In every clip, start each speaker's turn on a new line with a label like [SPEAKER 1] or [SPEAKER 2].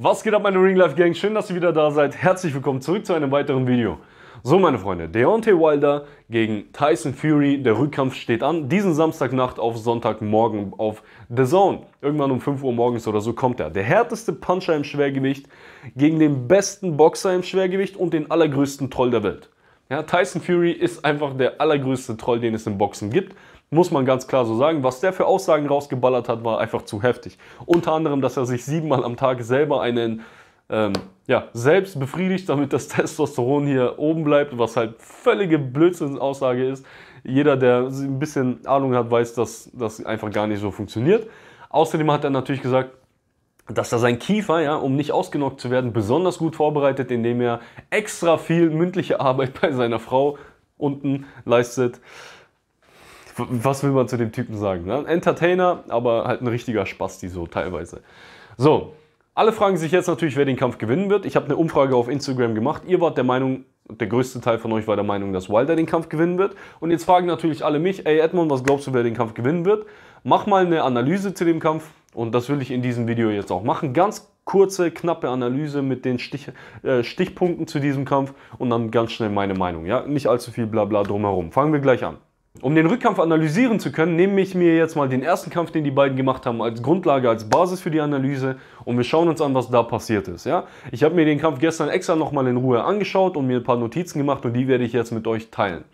[SPEAKER 1] Was geht ab meine Ring Life Gang? Schön, dass ihr wieder da seid. Herzlich willkommen zurück zu einem weiteren Video. So meine Freunde, Deontay Wilder gegen Tyson Fury, der Rückkampf steht an. Diesen Samstagnacht auf Sonntagmorgen auf The Zone. Irgendwann um 5 Uhr morgens oder so kommt er. Der härteste Puncher im Schwergewicht gegen den besten Boxer im Schwergewicht und den allergrößten Troll der Welt. Ja, Tyson Fury ist einfach der allergrößte Troll, den es im Boxen gibt. Muss man ganz klar so sagen. Was der für Aussagen rausgeballert hat, war einfach zu heftig. Unter anderem, dass er sich siebenmal am Tag selber einen ähm, ja, selbst befriedigt, damit das Testosteron hier oben bleibt, was halt völlige Blödsinnsaussage ist. Jeder, der ein bisschen Ahnung hat, weiß, dass das einfach gar nicht so funktioniert. Außerdem hat er natürlich gesagt, dass er sein Kiefer, ja, um nicht ausgenockt zu werden, besonders gut vorbereitet, indem er extra viel mündliche Arbeit bei seiner Frau unten leistet was will man zu dem Typen sagen? Ne? Entertainer, aber halt ein richtiger Spaß, die so teilweise. So, alle fragen sich jetzt natürlich, wer den Kampf gewinnen wird. Ich habe eine Umfrage auf Instagram gemacht. Ihr wart der Meinung, der größte Teil von euch war der Meinung, dass Wilder den Kampf gewinnen wird. Und jetzt fragen natürlich alle mich, ey Edmond, was glaubst du, wer den Kampf gewinnen wird? Mach mal eine Analyse zu dem Kampf und das will ich in diesem Video jetzt auch machen. Ganz kurze, knappe Analyse mit den Stich, äh, Stichpunkten zu diesem Kampf und dann ganz schnell meine Meinung. Ja, nicht allzu viel Blabla drumherum. Fangen wir gleich an. Um den Rückkampf analysieren zu können, nehme ich mir jetzt mal den ersten Kampf, den die beiden gemacht haben, als Grundlage, als Basis für die Analyse und wir schauen uns an, was da passiert ist. Ja? Ich habe mir den Kampf gestern extra nochmal in Ruhe angeschaut und mir ein paar Notizen gemacht und die werde ich jetzt mit euch teilen.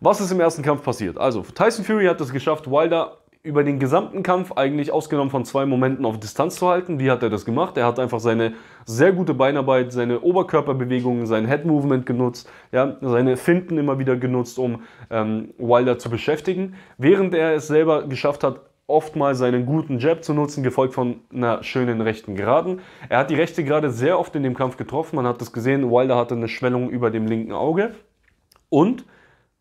[SPEAKER 1] Was ist im ersten Kampf passiert? Also, Tyson Fury hat es geschafft, Wilder über den gesamten Kampf eigentlich ausgenommen von zwei Momenten auf Distanz zu halten. Wie hat er das gemacht? Er hat einfach seine sehr gute Beinarbeit, seine Oberkörperbewegungen, sein Head Movement genutzt, ja, seine Finden immer wieder genutzt, um ähm, Wilder zu beschäftigen, während er es selber geschafft hat, oftmals seinen guten Jab zu nutzen, gefolgt von einer schönen rechten Geraden. Er hat die rechte Gerade sehr oft in dem Kampf getroffen, man hat das gesehen, Wilder hatte eine Schwellung über dem linken Auge und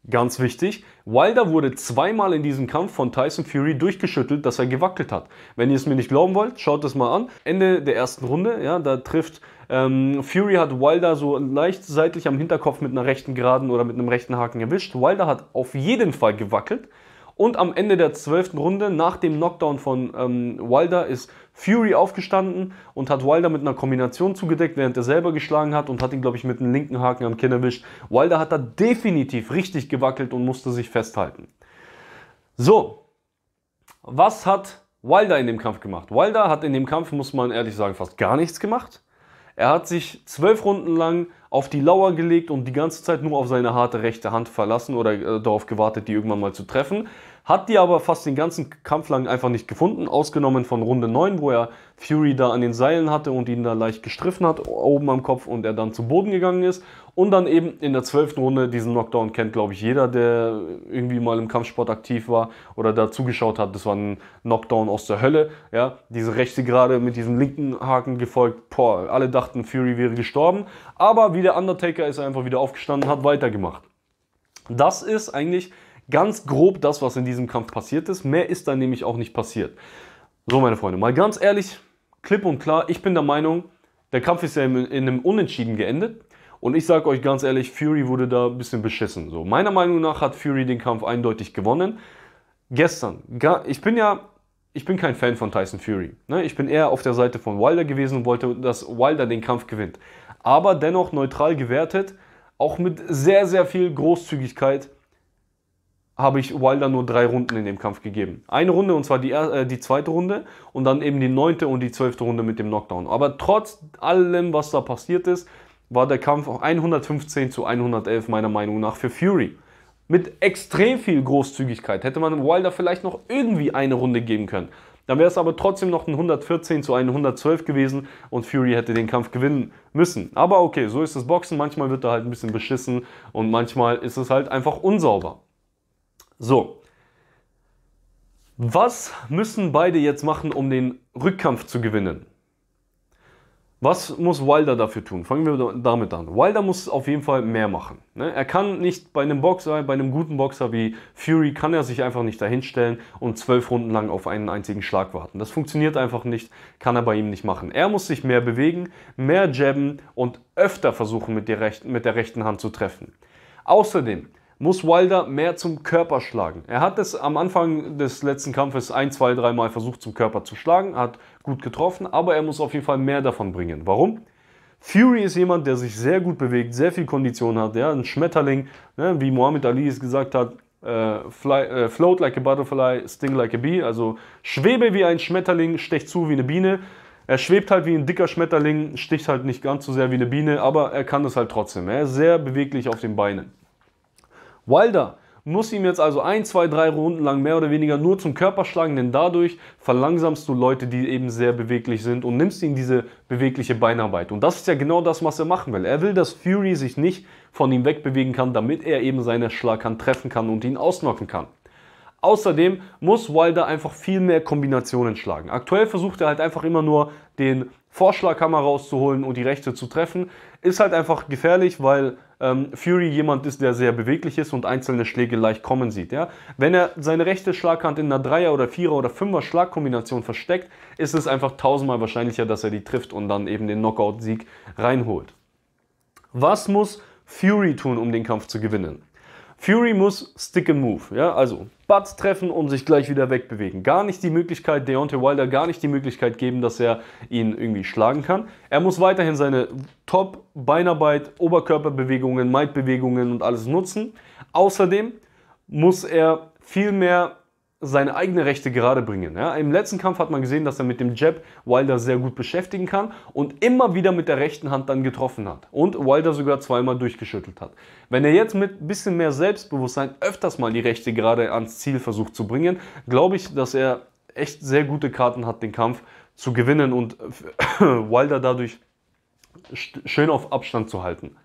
[SPEAKER 1] Ganz wichtig, Wilder wurde zweimal in diesem Kampf von Tyson Fury durchgeschüttelt, dass er gewackelt hat. Wenn ihr es mir nicht glauben wollt, schaut es mal an. Ende der ersten Runde, ja, da trifft ähm, Fury hat Wilder so leicht seitlich am Hinterkopf mit einer rechten Geraden oder mit einem rechten Haken erwischt. Wilder hat auf jeden Fall gewackelt. Und am Ende der zwölften Runde, nach dem Knockdown von ähm, Wilder, ist Fury aufgestanden und hat Wilder mit einer Kombination zugedeckt, während er selber geschlagen hat und hat ihn, glaube ich, mit einem linken Haken am Kinn erwischt. Wilder hat da definitiv richtig gewackelt und musste sich festhalten. So, was hat Wilder in dem Kampf gemacht? Wilder hat in dem Kampf, muss man ehrlich sagen, fast gar nichts gemacht. Er hat sich zwölf Runden lang auf die Lauer gelegt und die ganze Zeit nur auf seine harte rechte Hand verlassen oder äh, darauf gewartet, die irgendwann mal zu treffen. Hat die aber fast den ganzen Kampf lang einfach nicht gefunden, ausgenommen von Runde 9, wo er Fury da an den Seilen hatte und ihn da leicht gestriffen hat, oben am Kopf und er dann zu Boden gegangen ist. Und dann eben in der 12. Runde, diesen Knockdown kennt, glaube ich, jeder, der irgendwie mal im Kampfsport aktiv war oder da zugeschaut hat. Das war ein Knockdown aus der Hölle. Ja, diese rechte gerade mit diesem linken Haken gefolgt. Boah, alle dachten, Fury wäre gestorben. Aber wie der Undertaker ist er einfach wieder aufgestanden, hat weitergemacht. Das ist eigentlich ganz grob das, was in diesem Kampf passiert ist. Mehr ist dann nämlich auch nicht passiert. So, meine Freunde, mal ganz ehrlich, klipp und klar, ich bin der Meinung, der Kampf ist ja in einem Unentschieden geendet. Und ich sage euch ganz ehrlich, Fury wurde da ein bisschen beschissen. So, meiner Meinung nach hat Fury den Kampf eindeutig gewonnen. Gestern, ich bin ja, ich bin kein Fan von Tyson Fury. Ne? Ich bin eher auf der Seite von Wilder gewesen und wollte, dass Wilder den Kampf gewinnt aber dennoch neutral gewertet. Auch mit sehr, sehr viel Großzügigkeit habe ich Wilder nur drei Runden in dem Kampf gegeben. Eine Runde und zwar die, äh, die zweite Runde und dann eben die neunte und die zwölfte Runde mit dem Knockdown. Aber trotz allem, was da passiert ist, war der Kampf auch 115 zu 111 meiner Meinung nach für Fury. Mit extrem viel Großzügigkeit hätte man Wilder vielleicht noch irgendwie eine Runde geben können. Dann wäre es aber trotzdem noch ein 114 zu 112 gewesen und Fury hätte den Kampf gewinnen müssen. Aber okay, so ist das Boxen. Manchmal wird da halt ein bisschen beschissen und manchmal ist es halt einfach unsauber. So. Was müssen beide jetzt machen, um den Rückkampf zu gewinnen? Was muss Wilder dafür tun? Fangen wir damit an. Wilder muss auf jeden Fall mehr machen. Ne? Er kann nicht bei einem Boxer, bei einem guten Boxer wie Fury, kann er sich einfach nicht dahinstellen und zwölf Runden lang auf einen einzigen Schlag warten. Das funktioniert einfach nicht, kann er bei ihm nicht machen. Er muss sich mehr bewegen, mehr jabben und öfter versuchen, mit der rechten, Hand zu treffen. Außerdem muss Wilder mehr zum Körper schlagen. Er hat es am Anfang des letzten Kampfes ein, zwei, dreimal versucht zum Körper zu schlagen, hat gut getroffen, aber er muss auf jeden Fall mehr davon bringen. Warum? Fury ist jemand, der sich sehr gut bewegt, sehr viel Kondition hat, ja, ein Schmetterling, ne, wie Muhammad Ali es gesagt hat, äh, fly, äh, float like a butterfly, sting like a bee, also schwebe wie ein Schmetterling, stech zu wie eine Biene. Er schwebt halt wie ein dicker Schmetterling, sticht halt nicht ganz so sehr wie eine Biene, aber er kann das halt trotzdem. Er ist sehr beweglich auf den Beinen. Wilder muss ihm jetzt also ein, zwei, drei Runden lang mehr oder weniger nur zum Körper schlagen, denn dadurch verlangsamst du Leute, die eben sehr beweglich sind und nimmst ihnen diese bewegliche Beinarbeit. Und das ist ja genau das, was er machen will. Er will, dass Fury sich nicht von ihm wegbewegen kann, damit er eben seine Schlaghand treffen kann und ihn ausnocken kann. Außerdem muss Wilder einfach viel mehr Kombinationen schlagen. Aktuell versucht er halt einfach immer nur den Vorschlaghammer rauszuholen und die Rechte zu treffen. Ist halt einfach gefährlich, weil ähm, Fury jemand ist, der sehr beweglich ist und einzelne Schläge leicht kommen sieht. Ja? Wenn er seine rechte Schlaghand in einer Dreier- oder Vierer- oder Fünfer-Schlagkombination versteckt, ist es einfach tausendmal wahrscheinlicher, dass er die trifft und dann eben den Knockout-Sieg reinholt. Was muss Fury tun, um den Kampf zu gewinnen? Fury muss Stick and Move, ja, also Butts treffen und sich gleich wieder wegbewegen. Gar nicht die Möglichkeit, Deontay Wilder gar nicht die Möglichkeit geben, dass er ihn irgendwie schlagen kann. Er muss weiterhin seine Top-Beinarbeit, Oberkörperbewegungen, Might-Bewegungen und alles nutzen. Außerdem muss er viel mehr seine eigene Rechte gerade bringen. Ja, Im letzten Kampf hat man gesehen, dass er mit dem Jab Wilder sehr gut beschäftigen kann und immer wieder mit der rechten Hand dann getroffen hat und Wilder sogar zweimal durchgeschüttelt hat. Wenn er jetzt mit ein bisschen mehr Selbstbewusstsein öfters mal die rechte gerade ans Ziel versucht zu bringen, glaube ich, dass er echt sehr gute Karten hat, den Kampf zu gewinnen und Wilder dadurch schön auf Abstand zu halten.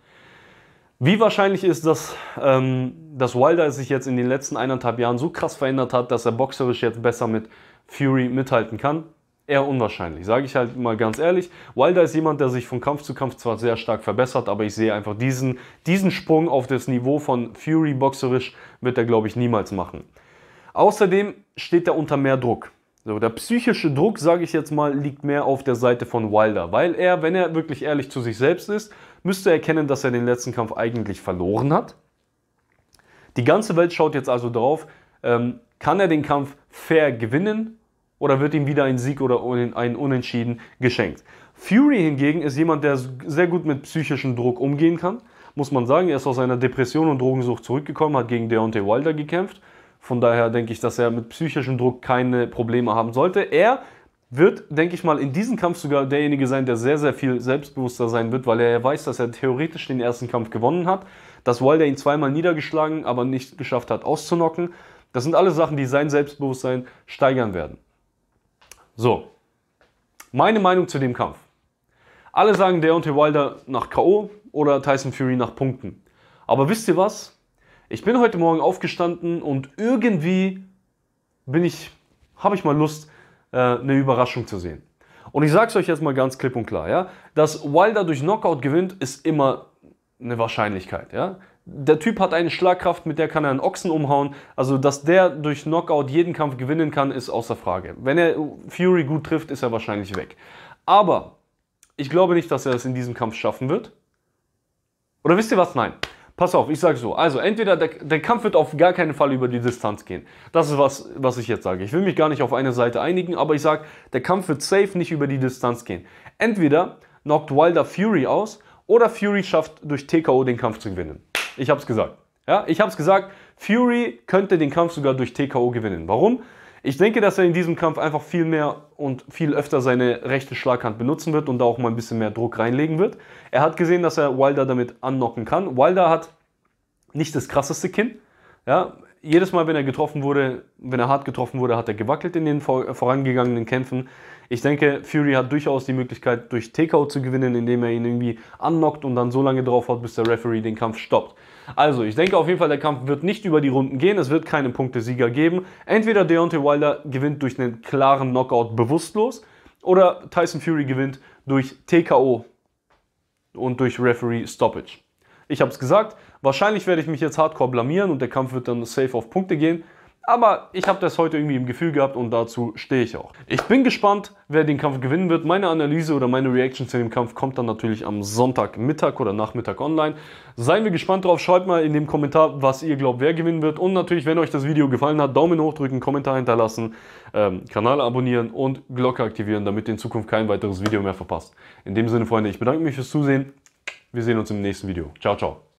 [SPEAKER 1] Wie wahrscheinlich ist das, ähm, dass Wilder sich jetzt in den letzten eineinhalb Jahren so krass verändert hat, dass er boxerisch jetzt besser mit Fury mithalten kann? Eher unwahrscheinlich, sage ich halt mal ganz ehrlich. Wilder ist jemand, der sich von Kampf zu Kampf zwar sehr stark verbessert, aber ich sehe einfach diesen, diesen Sprung auf das Niveau von Fury boxerisch wird er, glaube ich, niemals machen. Außerdem steht er unter mehr Druck. So, der psychische Druck, sage ich jetzt mal, liegt mehr auf der Seite von Wilder, weil er, wenn er wirklich ehrlich zu sich selbst ist, müsste erkennen, dass er den letzten Kampf eigentlich verloren hat. Die ganze Welt schaut jetzt also drauf, ähm, kann er den Kampf fair gewinnen oder wird ihm wieder ein Sieg oder ein Unentschieden geschenkt. Fury hingegen ist jemand, der sehr gut mit psychischem Druck umgehen kann. Muss man sagen, er ist aus einer Depression und Drogensucht zurückgekommen, hat gegen Deontay Wilder gekämpft. Von daher denke ich, dass er mit psychischem Druck keine Probleme haben sollte. Er wird, denke ich mal, in diesem Kampf sogar derjenige sein, der sehr, sehr viel selbstbewusster sein wird, weil er weiß, dass er theoretisch den ersten Kampf gewonnen hat, dass Wilder ihn zweimal niedergeschlagen, aber nicht geschafft hat, auszunocken. Das sind alle Sachen, die sein Selbstbewusstsein steigern werden. So, meine Meinung zu dem Kampf. Alle sagen Deontay Wilder nach K.O. oder Tyson Fury nach Punkten. Aber wisst ihr was? Ich bin heute Morgen aufgestanden und irgendwie bin ich, habe ich mal Lust, äh, eine Überraschung zu sehen. Und ich sage es euch jetzt mal ganz klipp und klar, ja, dass Wilder durch Knockout gewinnt, ist immer eine Wahrscheinlichkeit, ja. Der Typ hat eine Schlagkraft, mit der kann er einen Ochsen umhauen. Also, dass der durch Knockout jeden Kampf gewinnen kann, ist außer Frage. Wenn er Fury gut trifft, ist er wahrscheinlich weg. Aber ich glaube nicht, dass er es das in diesem Kampf schaffen wird. Oder wisst ihr was? Nein. Pass auf, ich sage so. Also entweder der, der, Kampf wird auf gar keinen Fall über die Distanz gehen. Das ist was, was ich jetzt sage. Ich will mich gar nicht auf eine Seite einigen, aber ich sage, der Kampf wird safe nicht über die Distanz gehen. Entweder knockt Wilder Fury aus oder Fury schafft durch TKO den Kampf zu gewinnen. Ich habe es gesagt. Ja, ich habe es gesagt, Fury könnte den Kampf sogar durch TKO gewinnen. Warum? Ich denke, dass er in diesem Kampf einfach viel mehr und viel öfter seine rechte Schlaghand benutzen wird und da auch mal ein bisschen mehr Druck reinlegen wird. Er hat gesehen, dass er Wilder damit annocken kann. Wilder hat nicht das krasseste Kinn. Ja, jedes Mal, wenn er getroffen wurde, wenn er hart getroffen wurde, hat er gewackelt in den äh, vorangegangenen Kämpfen. Ich denke, Fury hat durchaus die Möglichkeit, durch TKO zu gewinnen, indem er ihn irgendwie annockt und dann so lange drauf hat, bis der Referee den Kampf stoppt. Also, ich denke auf jeden Fall, der Kampf wird nicht über die Runden gehen. Es wird keine Punkte-Sieger geben. Entweder Deontay Wilder gewinnt durch einen klaren Knockout bewusstlos oder Tyson Fury gewinnt durch TKO und durch Referee Stoppage. Ich habe es gesagt, wahrscheinlich werde ich mich jetzt hardcore blamieren und der Kampf wird dann safe auf Punkte gehen. Aber ich habe das heute irgendwie im Gefühl gehabt und dazu stehe ich auch. Ich bin gespannt, wer den Kampf gewinnen wird. Meine Analyse oder meine Reaction zu dem Kampf kommt dann natürlich am Sonntagmittag oder Nachmittag online. Seien wir gespannt drauf. Schreibt mal in dem Kommentar, was ihr glaubt, wer gewinnen wird. Und natürlich, wenn euch das Video gefallen hat, Daumen hoch drücken, Kommentar hinterlassen, ähm, Kanal abonnieren und Glocke aktivieren, damit ihr in Zukunft kein weiteres Video mehr verpasst. In dem Sinne, Freunde, ich bedanke mich fürs Zusehen. Wir sehen uns im nächsten Video. Ciao, ciao.